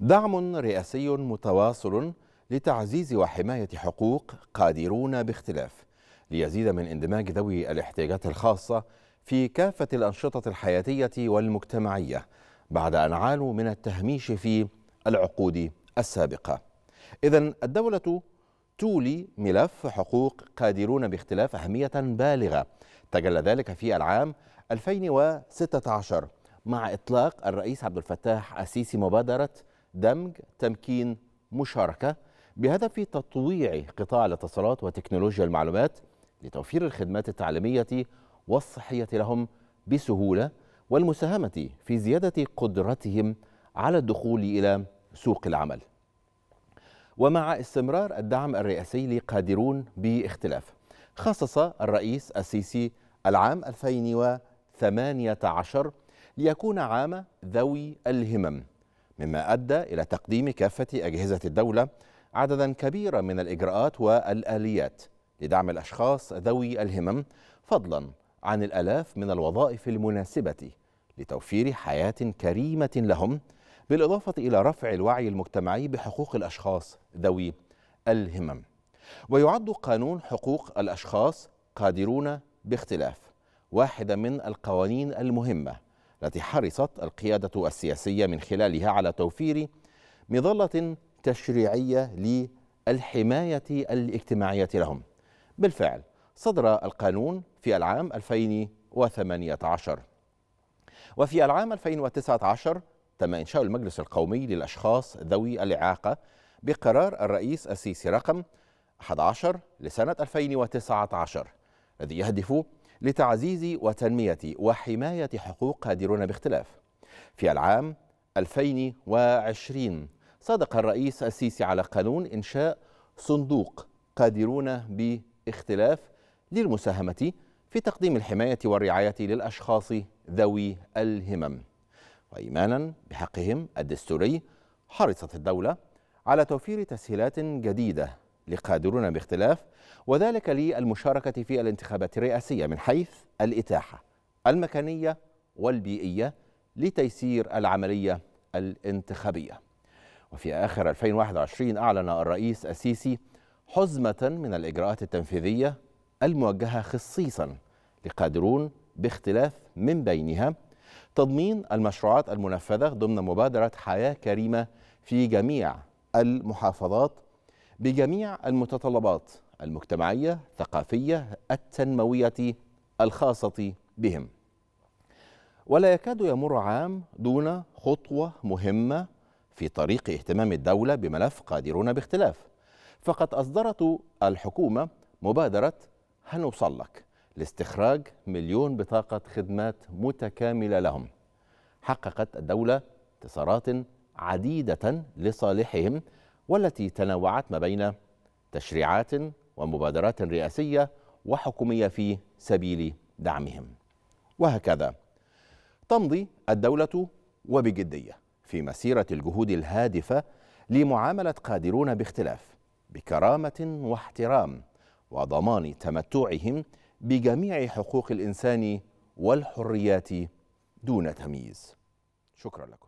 دعم رئاسي متواصل لتعزيز وحماية حقوق قادرون باختلاف ليزيد من اندماج ذوي الاحتياجات الخاصة في كافة الأنشطة الحياتية والمجتمعية بعد أن عانوا من التهميش في العقود السابقة إذا الدولة تولي ملف حقوق قادرون باختلاف أهمية بالغة تجلى ذلك في العام 2016 مع إطلاق الرئيس عبد الفتاح السيسي مبادرة دمج تمكين مشاركة بهدف تطويع قطاع الاتصالات وتكنولوجيا المعلومات لتوفير الخدمات التعليمية والصحية لهم بسهولة والمساهمة في زيادة قدرتهم على الدخول إلى سوق العمل ومع استمرار الدعم الرئاسي لقادرون باختلاف خصص الرئيس السيسي العام 2018 ليكون عام ذوي الهمم مما أدى إلى تقديم كافة أجهزة الدولة عددا كبيرا من الإجراءات والآليات لدعم الأشخاص ذوي الهمم فضلا عن الآلاف من الوظائف المناسبة لتوفير حياة كريمة لهم بالإضافة إلى رفع الوعي المجتمعي بحقوق الأشخاص ذوي الهمم ويعد قانون حقوق الأشخاص قادرون باختلاف واحدة من القوانين المهمة التي حرصت القيادة السياسية من خلالها على توفير مظلة تشريعية للحماية الاجتماعية لهم بالفعل صدر القانون في العام 2018 وفي العام 2019 تم إنشاء المجلس القومي للأشخاص ذوي الإعاقة بقرار الرئيس السيسي رقم 11 لسنة 2019 الذي يهدف لتعزيز وتنمية وحماية حقوق قادرون باختلاف في العام 2020 صادق الرئيس السيسي على قانون إنشاء صندوق قادرون باختلاف للمساهمة في تقديم الحماية والرعاية للأشخاص ذوي الهمم وإيمانا بحقهم الدستوري حرصت الدولة على توفير تسهيلات جديدة لقادرون باختلاف وذلك للمشاركة في الانتخابات الرئاسية من حيث الإتاحة المكانية والبيئية لتيسير العملية الانتخابية وفي آخر 2021 أعلن الرئيس السيسي حزمة من الإجراءات التنفيذية الموجهة خصيصا لقادرون باختلاف من بينها تضمين المشروعات المنفذة ضمن مبادرة حياة كريمة في جميع المحافظات بجميع المتطلبات المجتمعية الثقافية التنموية الخاصة بهم ولا يكاد يمر عام دون خطوة مهمة في طريق اهتمام الدولة بملف قادرون باختلاف فقد أصدرت الحكومة مبادرة هنوصلك لاستخراج مليون بطاقة خدمات متكاملة لهم حققت الدولة انتصارات عديدة لصالحهم والتي تنوعت ما بين تشريعات ومبادرات رئاسية وحكومية في سبيل دعمهم وهكذا تمضي الدولة وبجدية في مسيرة الجهود الهادفة لمعاملة قادرون باختلاف بكرامة واحترام وضمان تمتعهم بجميع حقوق الإنسان والحريات دون تمييز شكرا لكم